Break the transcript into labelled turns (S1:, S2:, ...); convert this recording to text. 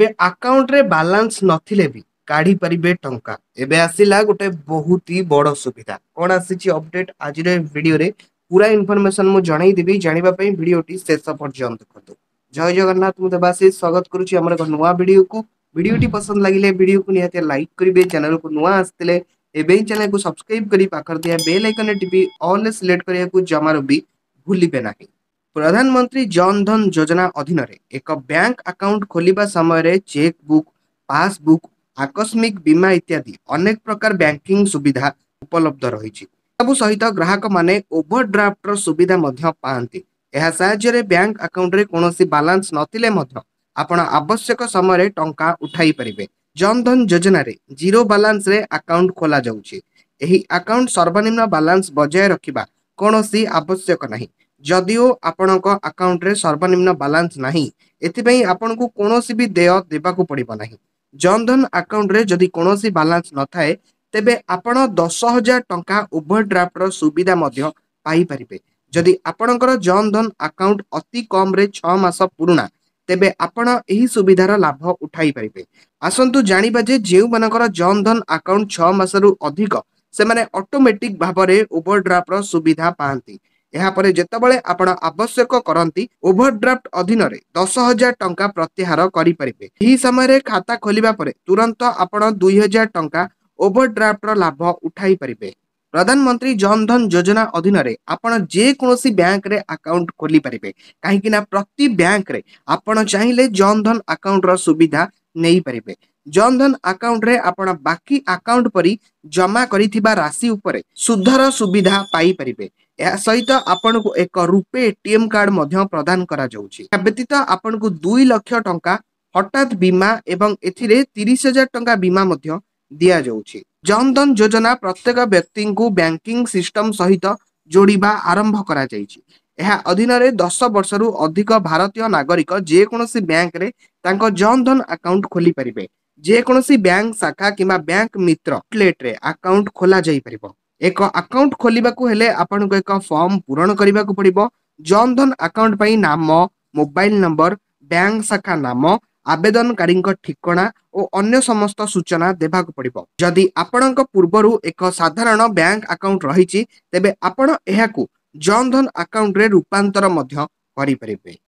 S1: बे account रे balance नथिले भी काढ़ी परिबे टंका एबे आसीला गोटे बहुत ही बड़ सुविधा कोन आसीछि अपडेट आज रे वीडियो रे पूरा इन्फॉर्मेशन मु जणई देबी जानिबा पई वीडियो टी शेष पर्यंत देखत जय जगन्नाथ मु देवासी स्वागत करू छी हमर नुवा वीडियो को वीडियो टी पसंद लागिले वीडियो को निहाते लाइक करिबे चैनल को नुवा आस्तिले एबे चैनल को सब्सक्राइब करी पाखर दिया बेल आइकन टिपी ऑल ले सिलेक्ट करिया को जमारो भी भूलिबे नाही ପ୍ରଧାନମନ୍ତ୍ରୀ ଜନ ଧନ ଯୋଜନା ଅଧୀନରେ ଏକ ବ୍ୟାଙ୍କ ଆକାଉଣ୍ଟ ଖୋଲିବା ସମୟରେ ଚେକ୍ ବୁକ୍ ପାସବୁକ୍ ଆକସ୍ମିକ ବୀମା ଇତ୍ୟାଦି ଅନେକ ପ୍ରକାର ବ୍ୟାଙ୍କିଂ ସୁବିଧା ଉପଲବ୍ଧ ରହିଛି ସବୁ ସହିତ ଗ୍ରାହକମାନେ ଓଭରଡ୍ରାଫ୍ଟର ସୁବିଧା ମଧ୍ୟ ପାଆନ୍ତି ଏହା ସାହାଯ୍ୟରେ ବ୍ୟାଙ୍କ ଆକାଉଣ୍ଟରେ କୌଣସି ବାଲାନ୍ସ ନଥିଲେ ମଧ୍ୟ ଆପଣ ଆବଶ୍ୟକ ସମୟରେ ଟଙ୍କା ଉଠାଇ ପାରିବେ ଜନଧନ ଯୋଜନାରେ ଜିରୋ ବାଲାନ୍ସରେ ଆକାଉଣ୍ଟ ଖୋଲାଯାଉଛି ଏହି ଆକାଉଣ୍ଟ ସର୍ବନିମ୍ନ ବାଲାନ୍ସ ବଜାୟ ରଖିବା କୌଣସି ଆବଶ୍ୟକ ନାହିଁ ଯଦିଓ ଆପଣଙ୍କ ଆକାଉଣ୍ଟରେ ସର୍ବନିମ୍ନ ବାଲାନ୍ସ ନାହିଁ ଏଥିପାଇଁ ଆପଣଙ୍କୁ କୌଣସି ବି ଦେୟ ଦେବାକୁ ପଡ଼ିବ ନାହିଁ ଜନଧନ ଆକାଉଣ୍ଟରେ ଯଦି କୌଣସି ବାଲାନ୍ସ ନଥାଏ ତେବେ ଆପଣ ଦଶ ହଜାର ଟଙ୍କା ଓଭରଡ୍ରାଫ୍ଟର ସୁବିଧା ମଧ୍ୟ ପାଇପାରିବେ ଯଦି ଆପଣଙ୍କର ଜନଧନ ଆକାଉଣ୍ଟ ଅତି କମ୍ରେ ଛଅ ମାସ ପୁରୁଣା ତେବେ ଆପଣ ଏହି ସୁବିଧାର ଲାଭ ଉଠାଇ ପାରିବେ ଆସନ୍ତୁ ଜାଣିବା ଯେ ଯେଉଁମାନଙ୍କର ଜନଧନ ଆକାଉଣ୍ଟ ଛଅ ମାସରୁ ଅଧିକ ସେମାନେ ଅଟୋମେଟିକ୍ ଭାବରେ ଓଭରଡ୍ରାଫ୍ଟର ସୁବିଧା ପାଆନ୍ତି ଏହାପରେ ଯେତେବେଳେ ଆପଣ ଆବଶ୍ୟକ କରନ୍ତି ଓଭରଡ୍ରାଫ୍ଟ ଅଧୀନରେ ଦଶ ହଜାର ଟଙ୍କା ପ୍ରତ୍ୟାହାର କରିପାରିବେ ଏହି ସମୟରେ ଖାତା ଖୋଲିବା ପରେ ତୁରନ୍ତ ଆପଣ ଦୁଇ ହଜାର ଟଙ୍କା ଓଭରଡ୍ରାଫ୍ଟର ଲାଭ ଉଠାଇ ପାରିବେ ପ୍ରଧାନମନ୍ତ୍ରୀ ଜନଧନ ଯୋଜନା ଅଧୀନରେ ଆପଣ ଯେକୌଣସି ବ୍ୟାଙ୍କରେ ଆକାଉଣ୍ଟ ଖୋଲିପାରିବେ କାହିଁକିନା ପ୍ରତି ବ୍ୟାଙ୍କରେ ଆପଣ ଚାହିଁଲେ ଜନଧନ ଆକାଉଣ୍ଟର ସୁବିଧା ନେଇପାରିବେ ଜନଧନ ଆକାଉଣ୍ଟରେ ଆପଣ ବାକି ଆକାଉଣ୍ଟ ପରି ଜମା କରିଥିବା ରାଶି ଉପରେ ସୁଧର ସୁବିଧା ପାଇପାରିବେ ଏହା ସହିତ ଆପଣଙ୍କୁ ଏକ ରୂପେ ଏଟିଏମ୍ କାର୍ଡ ମଧ୍ୟ ପ୍ରଦାନ କରାଯାଉଛି ଏହା ବ୍ୟତୀତ ଆପଣଙ୍କୁ ଦୁଇ ଲକ୍ଷ ଟଙ୍କା ହଠାତ୍ ବୀମା ଏବଂ ଏଥିରେ ତିରିଶ ହଜାର ଟଙ୍କା ବୀମା ମଧ୍ୟ ଦିଆଯାଉଛି ଜନଧନ ଯୋଜନା ପ୍ରତ୍ୟେକ ବ୍ୟକ୍ତିଙ୍କୁ ବ୍ୟାଙ୍କିଂ ସିଷ୍ଟମ ସହିତ ଯୋଡ଼ିବା ଆରମ୍ଭ କରାଯାଇଛି ଏହା ଅଧୀନରେ ଦଶ ବର୍ଷରୁ ଅଧିକ ଭାରତୀୟ ନାଗରିକ ଯେକୌଣସି ବ୍ୟାଙ୍କରେ ତାଙ୍କ ଜନଧନ ଆକାଉଣ୍ଟ ଖୋଲିପାରିବେ ଯେକୌଣସି ବ୍ୟାଙ୍କ ଶାଖା କିମ୍ବା ବ୍ୟାଙ୍କ ମିତ୍ର ଆଉଟଲେଟ୍ରେ ଆକାଉଣ୍ଟ ଖୋଲା ଯାଇପାରିବ ଏକ ଆକାଉଣ୍ଟ ଖୋଲିବାକୁ ହେଲେ ଆପଣଙ୍କୁ ଏକ ଫର୍ମ ପୂରଣ କରିବାକୁ ପଡ଼ିବ ଜନଧନ ଆକାଉଣ୍ଟ ପାଇଁ ନାମ ମୋବାଇଲ ନମ୍ବର ବ୍ୟାଙ୍କ ଶାଖା ନାମ ଆବେଦନକାରୀଙ୍କ ଠିକଣା ଓ ଅନ୍ୟ ସମସ୍ତ ସୂଚନା ଦେବାକୁ ପଡ଼ିବ ଯଦି ଆପଣଙ୍କ ପୂର୍ବରୁ ଏକ ସାଧାରଣ ବ୍ୟାଙ୍କ ଆକାଉଣ୍ଟ ରହିଛି ତେବେ ଆପଣ ଏହାକୁ ଜନଧନ ଆକାଉଣ୍ଟରେ ରୂପାନ୍ତର ମଧ୍ୟ କରିପାରିବେ